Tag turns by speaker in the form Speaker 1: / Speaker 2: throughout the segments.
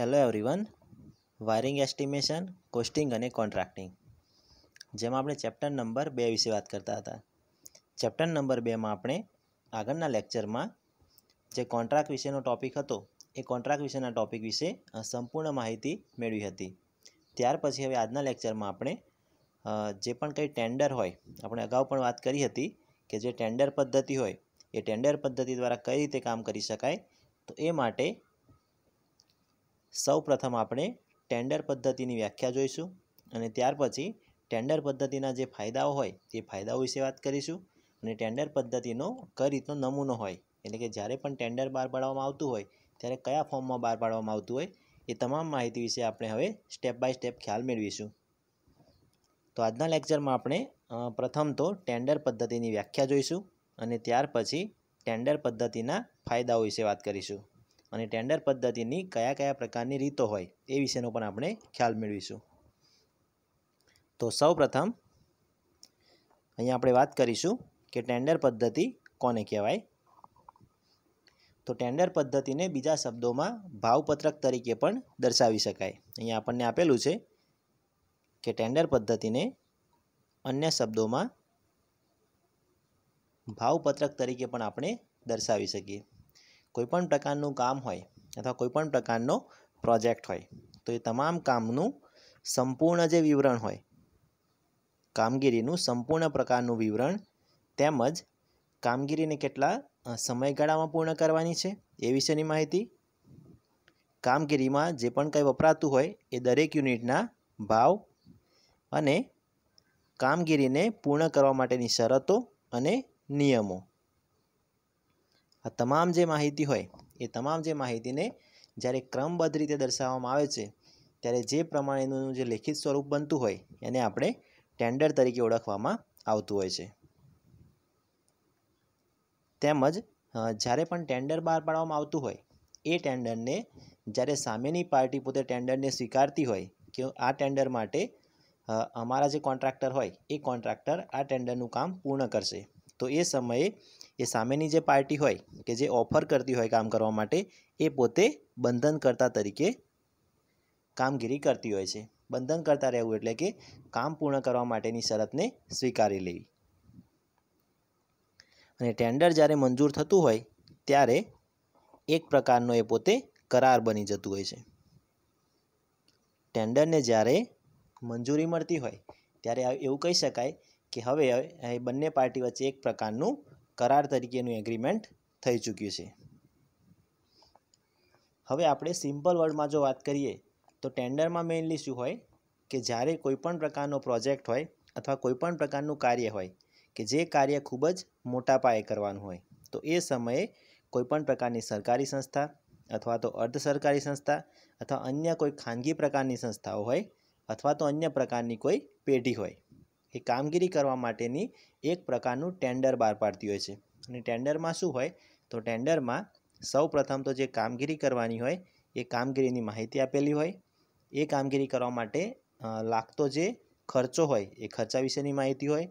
Speaker 1: hello everyone wiring estimation costing અને contracting જેમાં આપણે ચેપ્ટર નંબર બે વિશે વાત કરતા હતા ચેપ્ટર નંબર બેમાં આપણે આગળના લેક્ચરમાં જે કોન્ટ્રાક્ટ વિશેનો ટોપિક હતો એ કોન્ટ્રાક્ટ વિશેના ટોપિક વિશે સંપૂર્ણ માહિતી મેળવી હતી ત્યાર પછી હવે આજના લેક્ચરમાં આપણે જે પણ કંઈ ટેન્ડર હોય આપણે અગાઉ પણ વાત કરી હતી કે જે ટેન્ડર પદ્ધતિ હોય એ ટેન્ડર પદ્ધતિ દ્વારા કઈ રીતે કામ કરી શકાય તો એ માટે સૌપ્રથમ આપણે ટેન્ડર પદ્ધતિની વ્યાખ્યા જોઈશું અને ત્યાર પછી ટેન્ડર પદ્ધતિના જે ફાયદાઓ હોય તે ફાયદાઓ વિશે વાત કરીશું અને ટેન્ડર પદ્ધતિનો કઈ રીતનો નમૂનો હોય એટલે કે જ્યારે પણ ટેન્ડર બહાર પાડવામાં આવતું હોય ત્યારે કયા ફોર્મમાં બહાર પાડવામાં આવતું હોય એ તમામ માહિતી વિશે આપણે હવે સ્ટેપ બાય સ્ટેપ ખ્યાલ મેળવીશું તો આજના લેક્ચરમાં આપણે પ્રથમ તો ટેન્ડર પદ્ધતિની વ્યાખ્યા જોઈશું અને ત્યાર પછી ટેન્ડર પદ્ધતિના ફાયદાઓ વિશે વાત કરીશું અને ટેન્ડર પદ્ધતિની કયા કયા પ્રકારની રીતો હોય એ વિશેનો પણ આપણે ખ્યાલ મેળવીશું તો સૌ પ્રથમ અહીંયા આપણે વાત કરીશું કે ટેન્ડર પદ્ધતિ કોને કહેવાય તો ટેન્ડર પદ્ધતિને બીજા શબ્દોમાં ભાવપત્રક તરીકે પણ દર્શાવી શકાય અહીંયા આપણને આપેલું છે કે ટેન્ડર પદ્ધતિને અન્ય શબ્દોમાં ભાવપત્રક તરીકે પણ આપણે દર્શાવી શકીએ કોઈપણ પ્રકારનું કામ હોય અથવા કોઈપણ પ્રકારનો પ્રોજેક્ટ હોય તો એ તમામ કામનું સંપૂર્ણ જે વિવરણ હોય કામગીરીનું સંપૂર્ણ પ્રકારનું વિવરણ તેમજ કામગીરીને કેટલા સમયગાળામાં પૂર્ણ કરવાની છે એ વિશેની માહિતી કામગીરીમાં જે પણ કંઈ વપરાતું હોય એ દરેક યુનિટના ભાવ અને કામગીરીને પૂર્ણ કરવા માટેની શરતો અને નિયમો આ તમામ જે માહિતી હોય એ તમામ જે માહિતીને જ્યારે ક્રમબદ્ધ રીતે દર્શાવવામાં આવે છે ત્યારે જે પ્રમાણેનું જે લેખિત સ્વરૂપ બનતું હોય એને આપણે ટેન્ડર તરીકે ઓળખવામાં આવતું હોય છે તેમજ જ્યારે પણ ટેન્ડર બહાર પાડવામાં આવતું હોય એ ટેન્ડરને જ્યારે સામેની પાર્ટી પોતે ટેન્ડરને સ્વીકારતી હોય કે આ ટેન્ડર માટે અમારા જે કોન્ટ્રાક્ટર હોય એ કોન્ટ્રાક્ટર આ ટેન્ડરનું કામ પૂર્ણ કરશે તો એ સમયે એ સામેની જે પાર્ટી હોય કે જે ઓફર કરતી હોય કામ કરવા માટે એ પોતે બંધનકર્તા તરીકે કામગીરી કરતી હોય છે બંધન કરતા રહેવું એટલે કે કામ પૂર્ણ કરવા માટેની શરતને સ્વીકારી લેવી અને ટેન્ડર જ્યારે મંજૂર થતું હોય ત્યારે એક પ્રકારનો એ પોતે કરાર બની જતું હોય છે ટેન્ડરને જ્યારે મંજૂરી મળતી હોય ત્યારે એવું કહી શકાય કે હવે એ બંને પાર્ટી વચ્ચે એક પ્રકારનું કરાર તરીકેનું એગ્રીમેન્ટ થઈ ચૂક્યું છે હવે આપણે સિમ્પલ વર્ડમાં જો વાત કરીએ તો ટેન્ડરમાં મેઇનલી શું હોય કે જ્યારે કોઈપણ પ્રકારનો પ્રોજેક્ટ હોય અથવા કોઈપણ પ્રકારનું કાર્ય હોય કે જે કાર્ય ખૂબ જ મોટા પાયે કરવાનું હોય તો એ સમયે કોઈપણ પ્રકારની સરકારી સંસ્થા અથવા તો અર્ધ સરકારી સંસ્થા અથવા અન્ય કોઈ ખાનગી પ્રકારની સંસ્થાઓ હોય અથવા તો અન્ય પ્રકારની કોઈ પેઢી હોય એ કામગીરી કરવા માટેની એક પ્રકારનું ટેન્ડર બહાર પાડતી હોય છે અને ટેન્ડરમાં શું હોય તો ટેન્ડરમાં સૌ પ્રથમ તો જે કામગીરી કરવાની હોય એ કામગીરીની માહિતી આપેલી હોય એ કામગીરી કરવા માટે લાગતો જે ખર્ચો હોય એ ખર્ચા વિશેની માહિતી હોય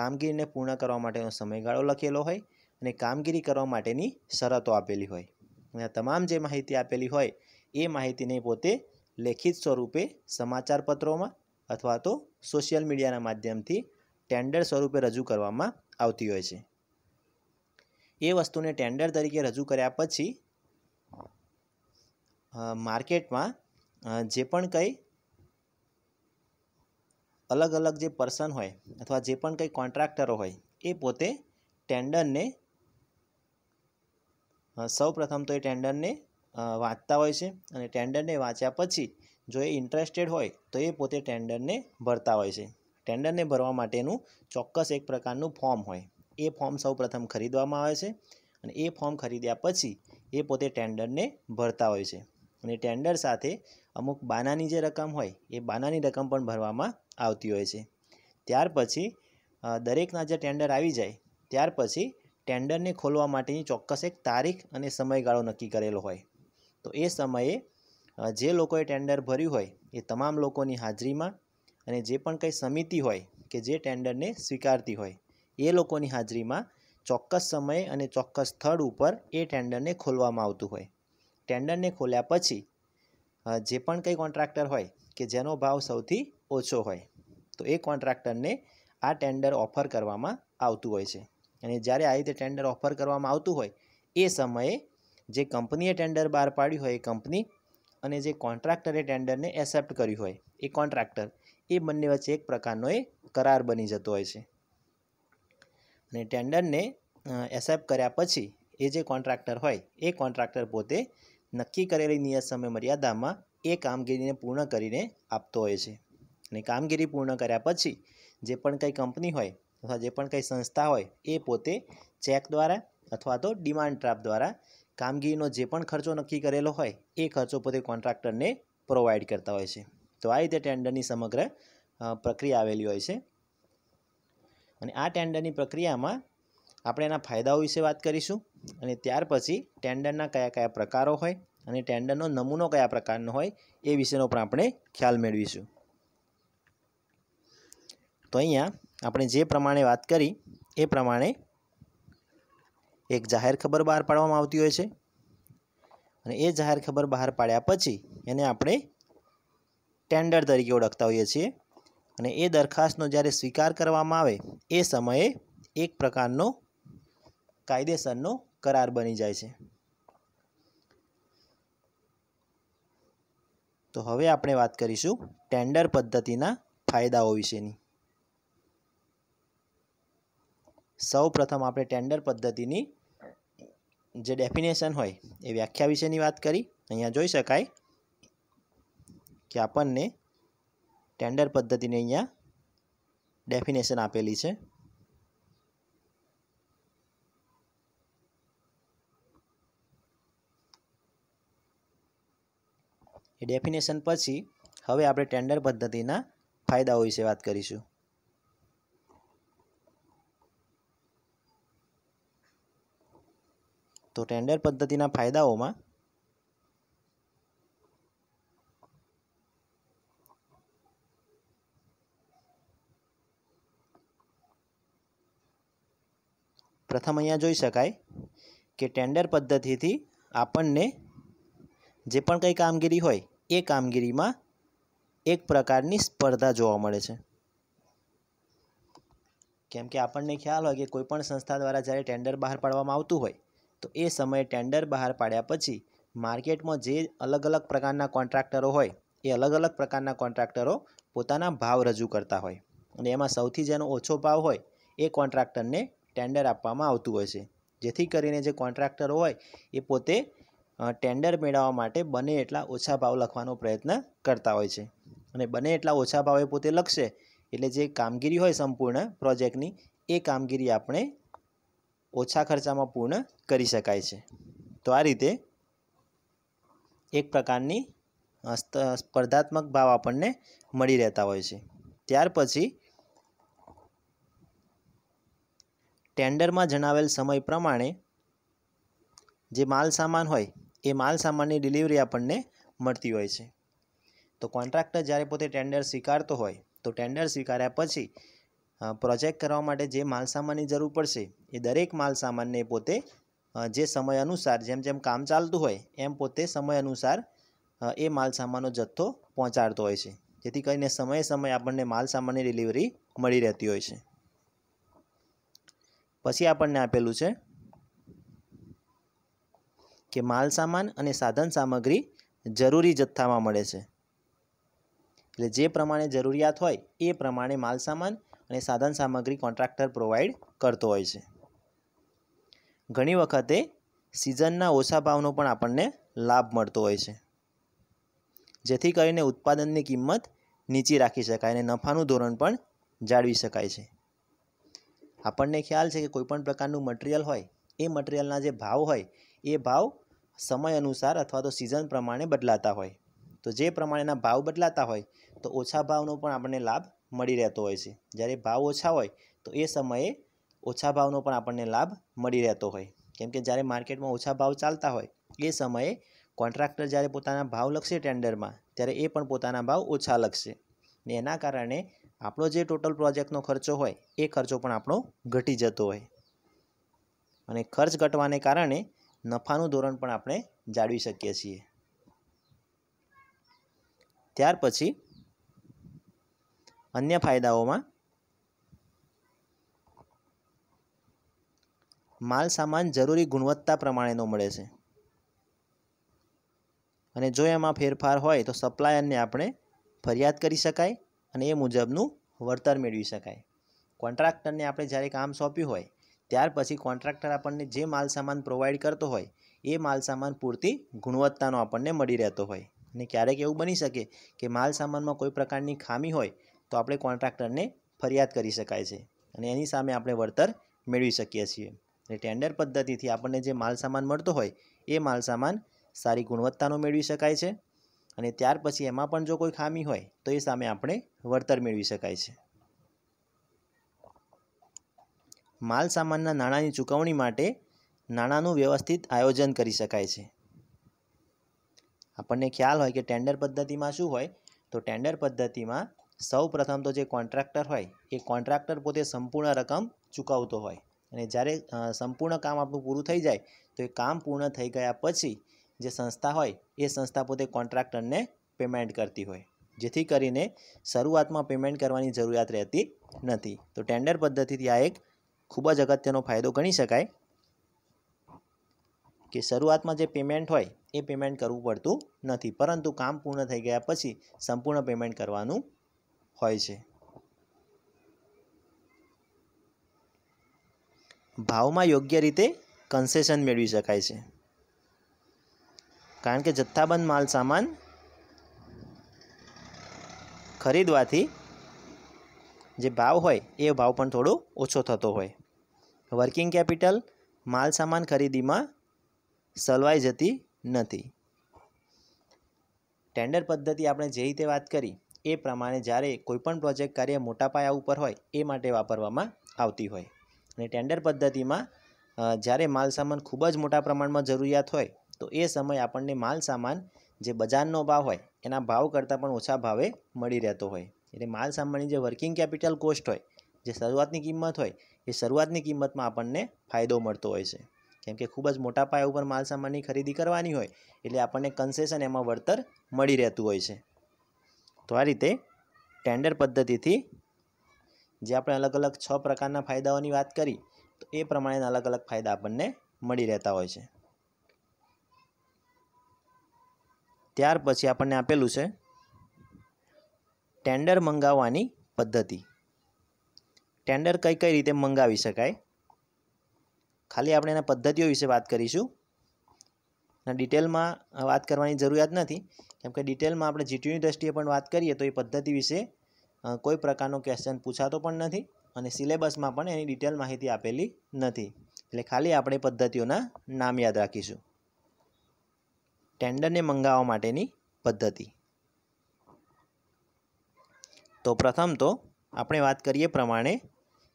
Speaker 1: કામગીરીને પૂર્ણ કરવા માટેનો સમયગાળો લખેલો હોય અને કામગીરી કરવા માટેની શરતો આપેલી હોય અને તમામ જે માહિતી આપેલી હોય એ માહિતીને પોતે લેખિત સ્વરૂપે સમાચારપત્રોમાં અથવા તો સોશિયલ મીડિયાના માધ્યમથી ટેન્ડર સ્વરૂપે રજૂ કરવામાં આવતી હોય છે એ વસ્તુને ટેન્ડર તરીકે રજૂ કર્યા પછી માર્કેટમાં જે પણ કંઈ અલગ અલગ જે પર્સન હોય અથવા જે પણ કંઈ કોન્ટ્રાક્ટરો હોય એ પોતે ટેન્ડરને સૌ પ્રથમ તો એ ટેન્ડરને વાંચતા હોય છે અને ટેન્ડરને વાંચ્યા પછી જો એ ઇન્ટરેસ્ટેડ હોય તો એ પોતે ટેન્ડરને ભરતા હોય છે ટેન્ડરને ભરવા માટેનું ચોક્કસ એક પ્રકારનું ફોર્મ હોય એ ફોર્મ સૌપ્રથમ ખરીદવામાં આવે છે અને એ ફોર્મ ખરીદ્યા પછી એ પોતે ટેન્ડરને ભરતા હોય છે અને ટેન્ડર સાથે અમુક બાનાની જે રકમ હોય એ બાનાની રકમ પણ ભરવામાં આવતી હોય છે ત્યાર પછી દરેકના જે ટેન્ડર આવી જાય ત્યાર પછી ટેન્ડરને ખોલવા માટેની ચોક્કસ એક તારીખ અને સમયગાળો નક્કી કરેલો હોય તો એ સમયે જે લોકોએ ટેન્ડર ભર્યું હોય એ તમામ લોકોની હાજરીમાં અને જે પણ કંઈ સમિતિ હોય કે જે ટેન્ડરને સ્વીકારતી હોય એ લોકોની હાજરીમાં ચોક્કસ સમયે અને ચોક્કસ સ્થળ ઉપર એ ટેન્ડરને ખોલવામાં આવતું હોય ટેન્ડરને ખોલ્યા પછી જે પણ કંઈ કોન્ટ્રાક્ટર હોય કે જેનો ભાવ સૌથી ઓછો હોય તો એ કોન્ટ્રાક્ટરને આ ટેન્ડર ઓફર કરવામાં આવતું હોય છે અને જ્યારે આ રીતે ટેન્ડર ઓફર કરવામાં આવતું હોય એ સમયે જે કંપનીએ ટેન્ડર બહાર પાડ્યું હોય એ કંપની અને જે કોન્ટ્રાક્ટરે ટેન્ડરને એસેપ્ટ કર્યું હોય એ કોન્ટ્રાક્ટર એ બંને વચ્ચે એક પ્રકારનો એ કરાર બની જતો હોય છે અને ટેન્ડરને એસેપ્ટ કર્યા પછી એ જે કોન્ટ્રાક્ટર હોય એ કોન્ટ્રાક્ટર પોતે નક્કી કરેલી નિયત સમય મર્યાદામાં એ કામગીરીને પૂર્ણ કરીને આપતો હોય છે અને કામગીરી પૂર્ણ કર્યા પછી જે પણ કંઈ કંપની હોય અથવા જે પણ કંઈ સંસ્થા હોય એ પોતે ચેક દ્વારા અથવા તો ડિમાન્ડ ડ્રાફ્ટ દ્વારા કામગીરીનો જે પણ ખર્ચો નક્કી કરેલો હોય એ ખર્ચો પોતે કોન્ટ્રાક્ટરને પ્રોવાઈડ કરતા હોય છે તો આ રીતે ટેન્ડરની સમગ્ર પ્રક્રિયા આવેલી હોય છે અને આ ટેન્ડરની પ્રક્રિયામાં આપણે એના ફાયદાઓ વિશે વાત કરીશું અને ત્યાર પછી ટેન્ડરના કયા કયા પ્રકારો હોય અને ટેન્ડરનો નમૂનો કયા પ્રકારનો હોય એ વિશેનો પણ આપણે ખ્યાલ મેળવીશું તો અહીંયા આપણે જે પ્રમાણે વાત કરી એ પ્રમાણે એક જાહેર ખબર બહાર પાડવામાં આવતી હોય છે અને એ જાહેર ખબર બહાર પાડ્યા પછી એને આપણે ટેન્ડર તરીકે ઓળખતા હોઈએ છીએ અને એ દરખાસ્તનો જ્યારે સ્વીકાર કરવામાં આવે એ સમયે એક પ્રકારનો કાયદેસરનો કરાર બની જાય છે તો હવે આપણે વાત કરીશું ટેન્ડર પદ્ધતિના ફાયદાઓ વિશેની સૌ પ્રથમ આપણે ટેન્ડર પદ્ધતિની જે ડેફિનેશન હોય એ વ્યાખ્યા વિશેની વાત કરી અહીંયા જોઈ શકાય કે આપણને ટેન્ડર પદ્ધતિને અહીંયા ડેફિનેશન આપેલી છે એ ડેફિનેશન પછી હવે આપણે ટેન્ડર પદ્ધતિના ફાયદાઓ વિશે વાત કરીશું તો ટેન્ડર પદ્ધતિના ફાયદાઓમાં પ્રથમ અહીંયા જોઈ શકાય કે ટેન્ડર પદ્ધતિથી આપણને જે પણ કંઈ કામગીરી હોય એ કામગીરીમાં એક પ્રકારની સ્પર્ધા જોવા મળે છે કેમ કે આપણને ખ્યાલ હોય કે કોઈપણ સંસ્થા દ્વારા જ્યારે ટેન્ડર બહાર પાડવામાં આવતું હોય તો એ સમયે ટેન્ડર બહાર પાડ્યા પછી માર્કેટમાં જે અલગ અલગ પ્રકારના કોન્ટ્રાક્ટરો હોય એ અલગ અલગ પ્રકારના કોન્ટ્રાક્ટરો પોતાના ભાવ રજૂ કરતા હોય અને એમાં સૌથી જેનો ઓછો ભાવ હોય એ કોન્ટ્રાક્ટરને ટેન્ડર આપવામાં આવતું હોય છે જેથી કરીને જે કોન્ટ્રાક્ટરો હોય એ પોતે ટેન્ડર મેળવવા માટે બને એટલા ઓછા ભાવ લખવાનો પ્રયત્ન કરતા હોય છે અને બને એટલા ઓછા ભાવે પોતે લખશે એટલે જે કામગીરી હોય સંપૂર્ણ પ્રોજેક્ટની એ કામગીરી આપણે ઓછા ખર્ચામાં પૂર્ણ કરી શકાય છે તો આ રીતે એક પ્રકારની સ્પર્ધાત્મક ભાવ આપણને મળી રહેતા હોય છે ત્યાર પછી ટેન્ડરમાં જણાવેલ સમય પ્રમાણે જે માલ સામાન હોય એ માલ સામાનની ડિલિવરી આપણને મળતી હોય છે તો કોન્ટ્રાક્ટર જ્યારે પોતે ટેન્ડર સ્વીકારતો હોય તો ટેન્ડર સ્વીકાર્યા પછી પ્રોજેક્ટ કરવા માટે જે માલસામાનની જરૂર પડશે એ દરેક માલસામાનને પોતે જે સમય અનુસાર જેમ જેમ કામ ચાલતું હોય એમ પોતે સમય અનુસાર એ માલસામાનનો જથ્થો પહોંચાડતો હોય છે જેથી કરીને સમયે સમયે આપણને માલસામાનની ડિલિવરી મળી રહેતી હોય છે પછી આપણને આપેલું છે કે માલસામાન અને સાધન સામગ્રી જરૂરી જથ્થામાં મળે છે એટલે જે પ્રમાણે જરૂરિયાત હોય એ પ્રમાણે માલસામાન અને સાધન સામગ્રી કોન્ટ્રાક્ટર પ્રોવાઈડ કરતો હોય છે ઘણી વખતે સિઝનના ઓછા ભાવનો પણ આપણને લાભ મળતો હોય છે જેથી કરીને ઉત્પાદનની કિંમત નીચી રાખી શકાય અને નફાનું ધોરણ પણ જાળવી શકાય છે આપણને ખ્યાલ છે કે કોઈપણ પ્રકારનું મટિરિયલ હોય એ મટિરિયલના જે ભાવ હોય એ ભાવ સમય અનુસાર અથવા તો સિઝન પ્રમાણે બદલાતા હોય તો જે પ્રમાણેના ભાવ બદલાતા હોય તો ઓછા ભાવનો પણ આપણને લાભ મળી રહેતો હોય છે જ્યારે ભાવ ઓછા હોય તો એ સમયે ઓછા ભાવનો પણ આપણને લાભ મળી રહેતો હોય કેમ કે જ્યારે માર્કેટમાં ઓછા ભાવ ચાલતા હોય એ સમયે કોન્ટ્રાક્ટર જ્યારે પોતાના ભાવ લખશે ટેન્ડરમાં ત્યારે એ પણ પોતાના ભાવ ઓછા લખશે ને એના કારણે આપણો જે ટોટલ પ્રોજેક્ટનો ખર્ચો હોય એ ખર્ચો પણ આપણો ઘટી જતો હોય અને ખર્ચ ઘટવાને કારણે નફાનું ધોરણ પણ આપણે જાળવી શકીએ છીએ ત્યાર પછી અન્ય ફાયદાઓમાં માલ સામાન જરૂરી ગુણવત્તા પ્રમાણેનો મળે છે અને જો એમાં ફેરફાર હોય તો સપ્લાયરને આપણે ફરિયાદ કરી શકાય અને એ મુજબનું વળતર મેળવી શકાય કોન્ટ્રાક્ટરને આપણે જ્યારે કામ સોંપ્યું હોય ત્યાર પછી કોન્ટ્રાક્ટર આપણને જે માલ સામાન પ્રોવાઈડ કરતો હોય એ માલસામાન પૂરતી ગુણવત્તાનો આપણને મળી રહેતો હોય અને ક્યારેક એવું બની શકે કે માલ કોઈ પ્રકારની ખામી હોય તો આપણે કોન્ટ્રાક્ટરને ફરિયાદ કરી શકાય છે અને એની સામે આપણે વળતર મેળવી શકીએ છીએ એટલે ટેન્ડર પદ્ધતિથી આપણને જે માલસામાન મળતો હોય એ માલસામાન સારી ગુણવત્તાનો મેળવી શકાય છે અને ત્યાર પછી એમાં પણ જો કોઈ ખામી હોય તો એ સામે આપણે વળતર મેળવી શકાય છે માલ સામાનના નાણાંની ચૂકવણી માટે નાણાંનું વ્યવસ્થિત આયોજન કરી શકાય છે આપણને ખ્યાલ હોય કે ટેન્ડર પદ્ધતિમાં શું હોય તો ટેન્ડર પદ્ધતિમાં સૌ પ્રથમ તો જે કોન્ટ્રાક્ટર હોય એ કોન્ટ્રાક્ટર પોતે સંપૂર્ણ રકમ ચૂકવતો હોય અને જ્યારે સંપૂર્ણ કામ આપણું પૂરું થઈ જાય તો એ કામ પૂર્ણ થઈ ગયા પછી જે સંસ્થા હોય એ સંસ્થા પોતે કોન્ટ્રાક્ટરને પેમેન્ટ કરતી હોય જેથી કરીને શરૂઆતમાં પેમેન્ટ કરવાની જરૂરિયાત રહેતી નથી તો ટેન્ડર પદ્ધતિથી આ એક ખૂબ જ અગત્યનો ફાયદો ગણી શકાય કે શરૂઆતમાં જે પેમેન્ટ હોય એ પેમેન્ટ કરવું પડતું નથી પરંતુ કામ પૂર્ણ થઈ ગયા પછી સંપૂર્ણ પેમેન્ટ કરવાનું હોય છે ભાવમાં યોગ્ય રીતે કન્સેશન મેળવી શકાય છે કારણ કે જથ્થાબંધ માલ સામાન ખરીદવાથી જે ભાવ હોય એ ભાવ પણ થોડો ઓછો થતો હોય વર્કિંગ કેપિટલ માલ સામાન ખરીદીમાં સલવાઈ જતી નથી ટેન્ડર પદ્ધતિ આપણે જે રીતે વાત કરી એ પ્રમાણે જ્યારે કોઈપણ પ્રોજેક્ટ કાર્ય મોટા પાયા ઉપર હોય એ માટે વાપરવામાં આવતી હોય અને ટેન્ડર પદ્ધતિમાં જ્યારે માલસામાન ખૂબ જ મોટા પ્રમાણમાં જરૂરિયાત હોય તો એ સમયે આપણને માલસામાન જે બજારનો ભાવ હોય એના ભાવ કરતાં પણ ઓછા ભાવે મળી રહેતો હોય એટલે માલસામાનની જે વર્કિંગ કેપિટલ કોસ્ટ હોય જે શરૂઆતની કિંમત હોય એ શરૂઆતની કિંમતમાં આપણને ફાયદો મળતો હોય છે કેમ કે ખૂબ જ મોટા પાયા ઉપર માલસામાનની ખરીદી કરવાની હોય એટલે આપણને કન્સેશન એમાં વળતર મળી રહેતું હોય છે તો આ રીતે ટેન્ડર પદ્ધતિથી જે આપણે અલગ અલગ છ પ્રકારના ફાયદાઓની વાત કરી તો એ પ્રમાણેના અલગ અલગ ફાયદા આપણને મળી રહેતા હોય છે ત્યાર પછી આપણને આપેલું છે ટેન્ડર મંગાવવાની પદ્ધતિ ટેન્ડર કઈ કઈ રીતે મંગાવી શકાય ખાલી આપણે એના પદ્ધતિઓ વિશે વાત કરીશું ડિટેલમાં વાત કરવાની જરૂરિયાત નથી કેમ કે ડિટેલમાં આપણે જીટીયુની દ્રષ્ટિએ પણ વાત કરીએ તો એ પદ્ધતિ વિશે કોઈ પ્રકારનો ક્વેશ્ચન પૂછાતો પણ નથી અને સિલેબસમાં પણ એની ડિટેલ માહિતી આપેલી નથી એટલે ખાલી આપણે પદ્ધતિઓના નામ યાદ રાખીશું ટેન્ડરને મંગાવવા માટેની પદ્ધતિ તો પ્રથમ તો આપણે વાત કરીએ પ્રમાણે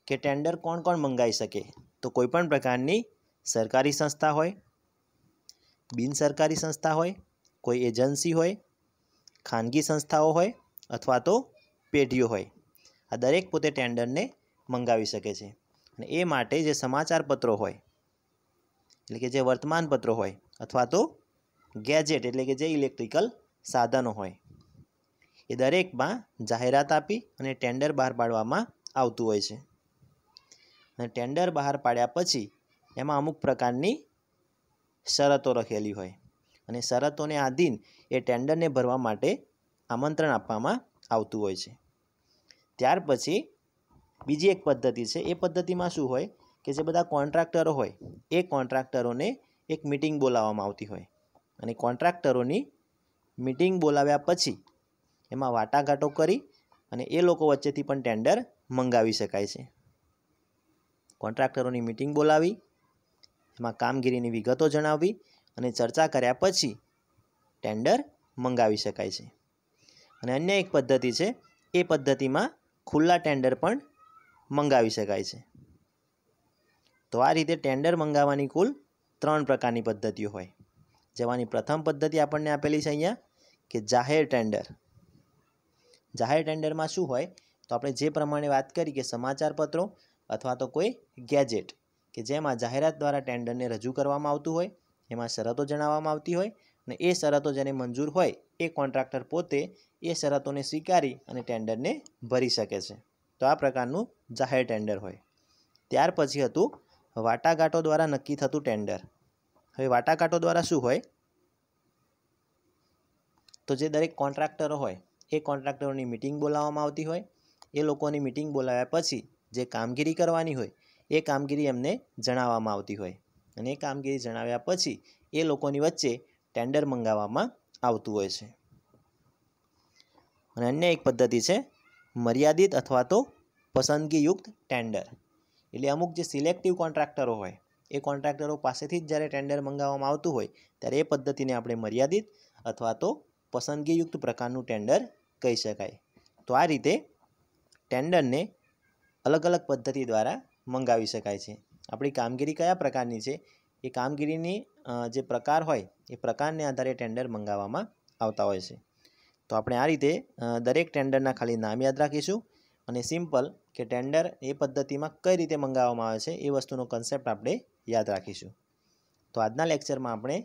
Speaker 1: કે ટેન્ડર કોણ કોણ મંગાવી શકે તો કોઈપણ પ્રકારની સરકારી સંસ્થા હોય બિન સરકારી સંસ્થા હોય કોઈ એજન્સી હોય ખાનગી સંસ્થાઓ હોય અથવા તો પેઢીઓ હોય આ દરેક પોતે ટેન્ડરને મંગાવી શકે છે અને એ માટે જે સમાચારપત્રો હોય એટલે કે જે વર્તમાનપત્રો હોય અથવા તો ગેજેટ એટલે કે જે ઇલેક્ટ્રિકલ સાધનો હોય એ દરેકમાં જાહેરાત આપી અને ટેન્ડર બહાર પાડવામાં આવતું હોય છે અને ટેન્ડર બહાર પાડ્યા પછી એમાં અમુક પ્રકારની શરતો રખેલી હોય અને શરતોને આધીન એ ટેન્ડરને ભરવા માટે આમંત્રણ આપવામાં આવતું હોય છે ત્યાર પછી બીજી એક પદ્ધતિ છે એ પદ્ધતિમાં શું હોય કે જે બધા કોન્ટ્રાક્ટરો હોય એ કોન્ટ્રાક્ટરોને એક મિટિંગ બોલાવવામાં આવતી હોય અને કોન્ટ્રાક્ટરોની મિટિંગ બોલાવ્યા પછી એમાં વાટાઘાટો કરી અને એ લોકો વચ્ચેથી પણ ટેન્ડર મંગાવી શકાય છે કોન્ટ્રાક્ટરોની મિટિંગ બોલાવી એમાં કામગીરીની વિગતો જણાવવી અને ચર્ચા કર્યા પછી ટેન્ડર મંગાવી શકાય છે અને અન્ય એક પદ્ધતિ છે એ પદ્ધતિમાં ખુલ્લા ટેન્ડર પણ મંગાવી શકાય છે તો આ રીતે ટેન્ડર મંગાવવાની કુલ ત્રણ પ્રકારની પદ્ધતિઓ હોય જેમાંની પ્રથમ પદ્ધતિ આપણને આપેલી છે અહીંયા કે જાહેર ટેન્ડર જાહેર ટેન્ડરમાં શું હોય તો આપણે જે પ્રમાણે વાત કરી કે સમાચારપત્રો અથવા તો કોઈ ગેજેટ કે જેમાં જાહેરાત દ્વારા ટેન્ડરને રજૂ કરવામાં આવતું હોય એમાં શરતો જણાવવામાં આવતી હોય અને એ શરતો જેને મંજૂર હોય એ કોન્ટ્રાક્ટર પોતે એ શરતોને સ્વીકારી અને ટેન્ડરને ભરી શકે છે તો આ પ્રકારનું જાહેર ટેન્ડર હોય ત્યાર પછી હતું વાટાઘાટો દ્વારા નક્કી થતું ટેન્ડર હવે વાટાઘાટો દ્વારા શું હોય તો જે દરેક કોન્ટ્રાક્ટરો હોય એ કોન્ટ્રાક્ટરોની મિટિંગ બોલાવવામાં આવતી હોય એ લોકોની મિટિંગ બોલાવ્યા પછી જે કામગીરી કરવાની હોય એ કામગીરી એમને જણાવવામાં આવતી હોય અને એ કામગીરી જણાવ્યા પછી એ લોકોની વચ્ચે ટેન્ડર મંગાવવામાં આવતું હોય છે અને અન્ય એક પદ્ધતિ છે મર્યાદિત અથવા તો પસંદગીયુક્ત ટેન્ડર એટલે અમુક જે સિલેક્ટિવ કોન્ટ્રાક્ટરો હોય એ કોન્ટ્રાક્ટરો પાસેથી જ જ્યારે ટેન્ડર મંગાવવામાં આવતું હોય ત્યારે એ પદ્ધતિને આપણે મર્યાદિત અથવા તો પસંદગીયુક્ત પ્રકારનું ટેન્ડર કહી શકાય તો આ રીતે ટેન્ડરને અલગ અલગ પદ્ધતિ દ્વારા મંગાવી શકાય છે આપણી કામગીરી કયા પ્રકારની છે એ કામગીરીની જે પ્રકાર હોય એ પ્રકારને આધારે ટેન્ડર મંગાવવામાં આવતા હોય છે તો આપણે આ રીતે દરેક ટેન્ડરના ખાલી નામ યાદ રાખીશું અને સિમ્પલ કે ટેન્ડર એ પદ્ધતિમાં કઈ રીતે મંગાવવામાં આવે છે એ વસ્તુનો કન્સેપ્ટ આપણે યાદ રાખીશું તો આજના લેક્ચરમાં આપણે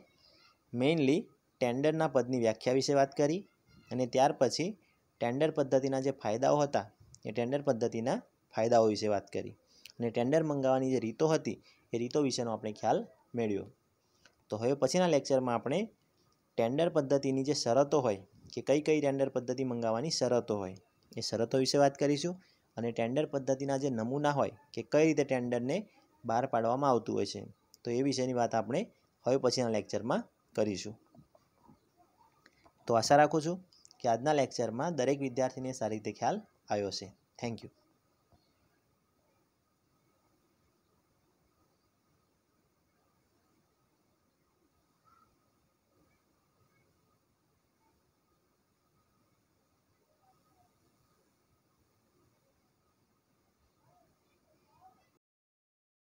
Speaker 1: મેઇનલી ટેન્ડરના પદની વ્યાખ્યા વિશે વાત કરી અને ત્યાર પછી ટેન્ડર પદ્ધતિના જે ફાયદાઓ હતા એ ટેન્ડર પદ્ધતિના ફાયદાઓ વિશે વાત કરી અને ટેન્ડર મંગાવવાની જે રીતો હતી એ રીતો વિશેનો આપણે ખ્યાલ મેળવ્યો તો હવે પછીના લેક્ચરમાં આપણે ટેન્ડર પદ્ધતિની જે શરતો હોય કે કઈ કઈ ટેન્ડર પદ્ધતિ મંગાવવાની શરતો હોય એ શરતો વિશે વાત કરીશું અને ટેન્ડર પદ્ધતિના જે નમૂના હોય કે કઈ રીતે ટેન્ડરને બહાર પાડવામાં આવતું હોય છે તો એ વિશેની વાત આપણે હવે પછીના લેક્ચરમાં કરીશું તો આશા રાખું છું કે આજના લેક્ચરમાં દરેક વિદ્યાર્થીને સારી રીતે ખ્યાલ આવ્યો છે થેન્ક યુ